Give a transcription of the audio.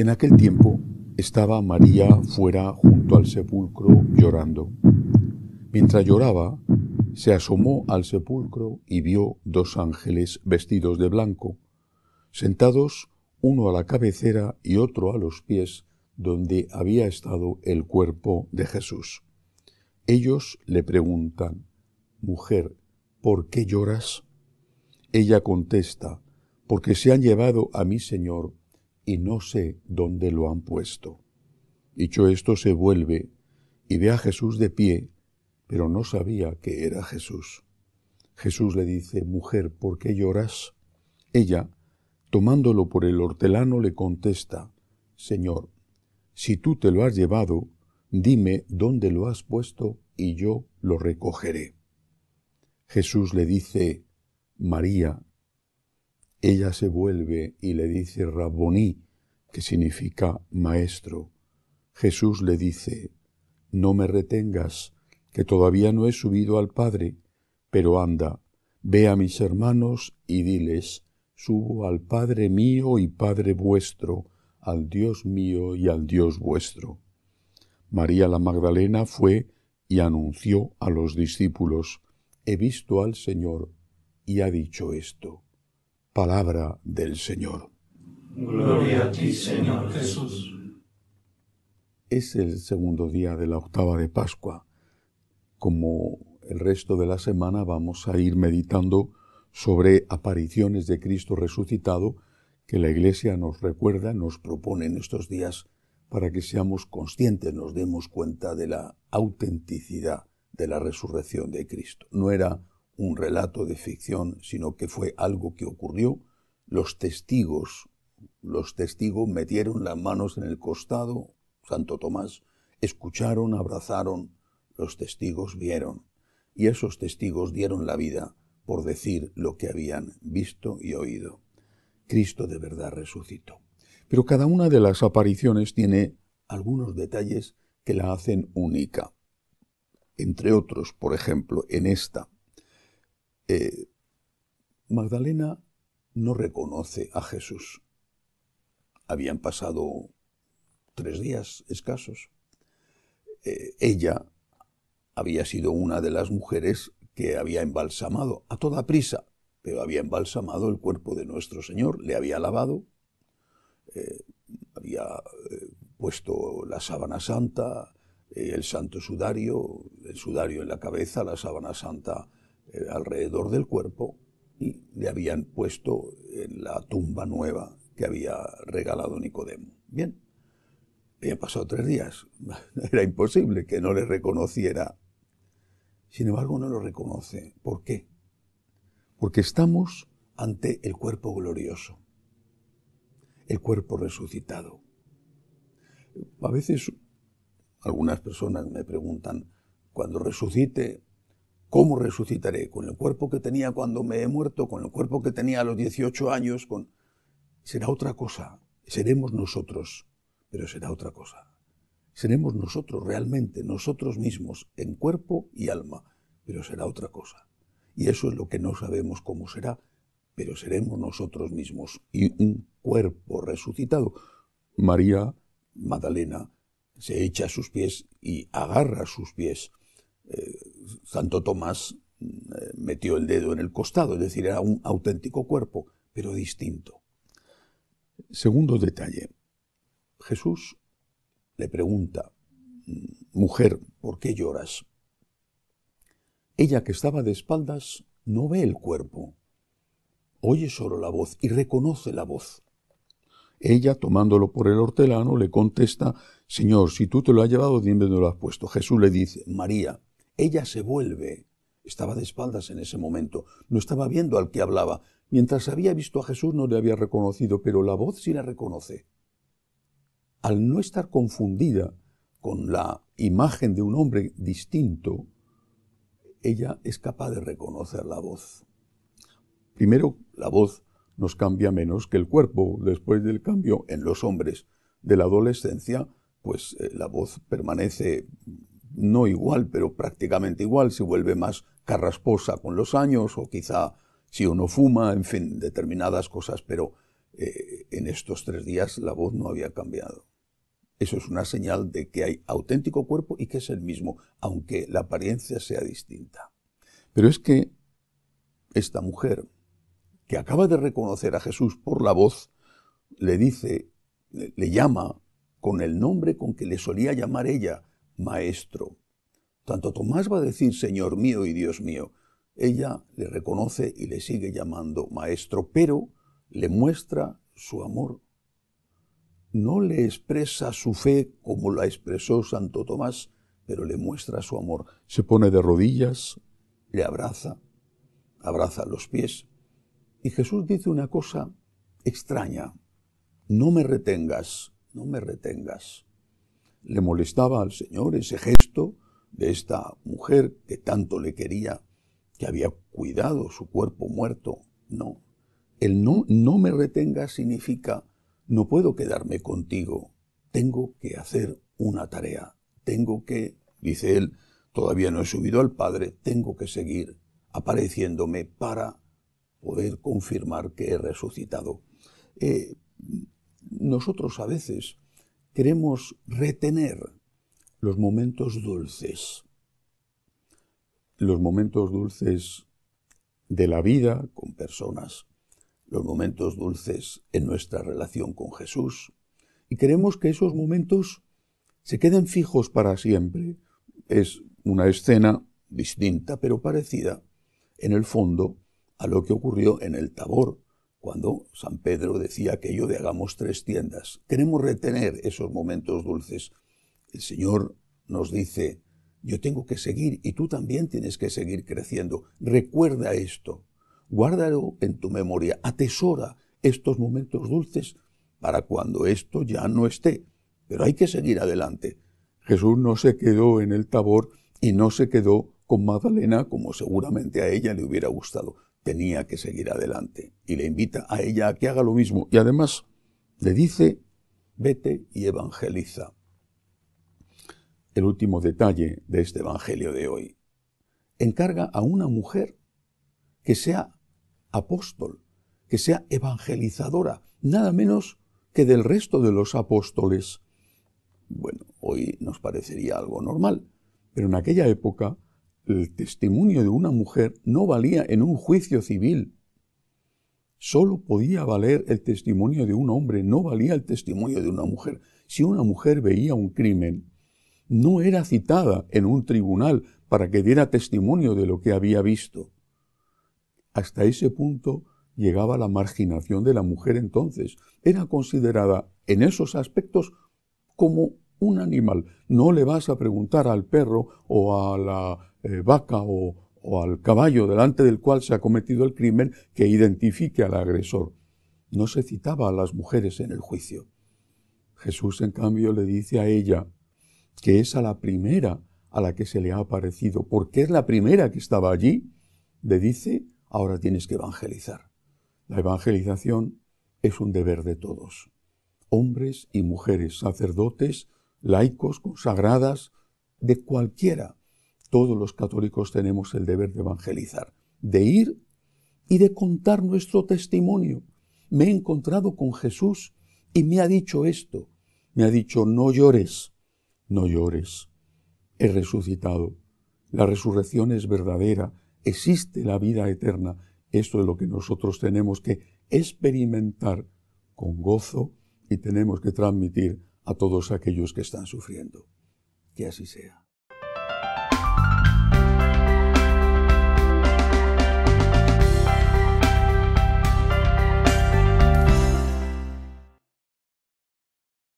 En aquel tiempo estaba María fuera junto al sepulcro llorando. Mientras lloraba, se asomó al sepulcro y vio dos ángeles vestidos de blanco, sentados uno a la cabecera y otro a los pies donde había estado el cuerpo de Jesús. Ellos le preguntan, Mujer, ¿por qué lloras? Ella contesta, porque se han llevado a mi Señor y no sé dónde lo han puesto. Dicho esto, se vuelve y ve a Jesús de pie, pero no sabía que era Jesús. Jesús le dice, Mujer, ¿por qué lloras? Ella, tomándolo por el hortelano, le contesta, Señor, si tú te lo has llevado, dime dónde lo has puesto y yo lo recogeré. Jesús le dice, María, ella se vuelve y le dice Rabboni, que significa maestro. Jesús le dice, no me retengas, que todavía no he subido al Padre, pero anda, ve a mis hermanos y diles, subo al Padre mío y Padre vuestro, al Dios mío y al Dios vuestro. María la Magdalena fue y anunció a los discípulos, he visto al Señor y ha dicho esto palabra del Señor. Gloria a ti, Señor Jesús. Es el segundo día de la octava de Pascua. Como el resto de la semana vamos a ir meditando sobre apariciones de Cristo resucitado que la Iglesia nos recuerda, nos propone en estos días para que seamos conscientes, nos demos cuenta de la autenticidad de la resurrección de Cristo. No era un relato de ficción, sino que fue algo que ocurrió. Los testigos, los testigos metieron las manos en el costado, Santo Tomás, escucharon, abrazaron, los testigos vieron, y esos testigos dieron la vida por decir lo que habían visto y oído. Cristo de verdad resucitó. Pero cada una de las apariciones tiene algunos detalles que la hacen única. Entre otros, por ejemplo, en esta eh, Magdalena no reconoce a Jesús. Habían pasado tres días escasos. Eh, ella había sido una de las mujeres que había embalsamado a toda prisa, pero había embalsamado el cuerpo de nuestro Señor, le había lavado, eh, había puesto la sábana santa, el santo sudario, el sudario en la cabeza, la sábana santa eh, alrededor del cuerpo y le habían puesto en la tumba nueva que había regalado Nicodemo. Bien, había pasado tres días. Era imposible que no le reconociera. Sin embargo, no lo reconoce. ¿Por qué? Porque estamos ante el cuerpo glorioso, el cuerpo resucitado. A veces algunas personas me preguntan, cuando resucite, ¿Cómo resucitaré? ¿Con el cuerpo que tenía cuando me he muerto? ¿Con el cuerpo que tenía a los 18 años? Con... Será otra cosa. Seremos nosotros, pero será otra cosa. Seremos nosotros realmente, nosotros mismos, en cuerpo y alma, pero será otra cosa. Y eso es lo que no sabemos cómo será, pero seremos nosotros mismos y un cuerpo resucitado. María Magdalena se echa a sus pies y agarra sus pies Santo Tomás eh, metió el dedo en el costado, es decir, era un auténtico cuerpo, pero distinto. Segundo detalle, Jesús le pregunta, mujer, ¿por qué lloras? Ella que estaba de espaldas no ve el cuerpo, oye solo la voz y reconoce la voz. Ella, tomándolo por el hortelano, le contesta, Señor, si tú te lo has llevado, dime dónde lo has puesto. Jesús le dice, María. Ella se vuelve. Estaba de espaldas en ese momento, no estaba viendo al que hablaba. Mientras había visto a Jesús no le había reconocido, pero la voz sí la reconoce. Al no estar confundida con la imagen de un hombre distinto, ella es capaz de reconocer la voz. Primero, la voz nos cambia menos que el cuerpo. Después del cambio en los hombres de la adolescencia, pues eh, la voz permanece no igual, pero prácticamente igual, se vuelve más carrasposa con los años o quizá si uno fuma, en fin, determinadas cosas, pero eh, en estos tres días la voz no había cambiado. Eso es una señal de que hay auténtico cuerpo y que es el mismo, aunque la apariencia sea distinta. Pero es que esta mujer, que acaba de reconocer a Jesús por la voz, le dice, le llama con el nombre con que le solía llamar ella maestro. Tanto Tomás va a decir Señor mío y Dios mío. Ella le reconoce y le sigue llamando maestro, pero le muestra su amor. No le expresa su fe como la expresó Santo Tomás, pero le muestra su amor. Se pone de rodillas, le abraza, abraza los pies. Y Jesús dice una cosa extraña. No me retengas, no me retengas. Le molestaba al Señor ese gesto de esta mujer que tanto le quería, que había cuidado su cuerpo muerto. No, el no, no me retenga significa no puedo quedarme contigo, tengo que hacer una tarea, tengo que, dice él, todavía no he subido al Padre, tengo que seguir apareciéndome para poder confirmar que he resucitado. Eh, nosotros a veces queremos retener los momentos dulces. Los momentos dulces de la vida con personas, los momentos dulces en nuestra relación con Jesús. Y queremos que esos momentos se queden fijos para siempre. Es una escena distinta pero parecida en el fondo a lo que ocurrió en el Tabor, cuando San Pedro decía aquello de hagamos tres tiendas. Queremos retener esos momentos dulces. El Señor nos dice, yo tengo que seguir y tú también tienes que seguir creciendo. Recuerda esto, guárdalo en tu memoria, atesora estos momentos dulces para cuando esto ya no esté. Pero hay que seguir adelante. Jesús no se quedó en el tabor y no se quedó con Magdalena como seguramente a ella le hubiera gustado tenía que seguir adelante y le invita a ella a que haga lo mismo y además le dice, vete y evangeliza. El último detalle de este Evangelio de hoy. Encarga a una mujer que sea apóstol, que sea evangelizadora, nada menos que del resto de los apóstoles. Bueno, hoy nos parecería algo normal, pero en aquella época el testimonio de una mujer no valía en un juicio civil. Solo podía valer el testimonio de un hombre, no valía el testimonio de una mujer. Si una mujer veía un crimen, no era citada en un tribunal para que diera testimonio de lo que había visto. Hasta ese punto llegaba la marginación de la mujer entonces. Era considerada en esos aspectos como un animal. No le vas a preguntar al perro o a la eh, vaca o, o al caballo delante del cual se ha cometido el crimen que identifique al agresor. No se citaba a las mujeres en el juicio. Jesús, en cambio, le dice a ella que es a la primera a la que se le ha aparecido, porque es la primera que estaba allí, le dice, ahora tienes que evangelizar. La evangelización es un deber de todos, hombres y mujeres, sacerdotes, laicos, consagradas, de cualquiera. Todos los católicos tenemos el deber de evangelizar, de ir y de contar nuestro testimonio. Me he encontrado con Jesús y me ha dicho esto. Me ha dicho, no llores, no llores. He resucitado. La resurrección es verdadera. Existe la vida eterna. Esto es lo que nosotros tenemos que experimentar con gozo y tenemos que transmitir a todos aquellos que están sufriendo. Que así sea.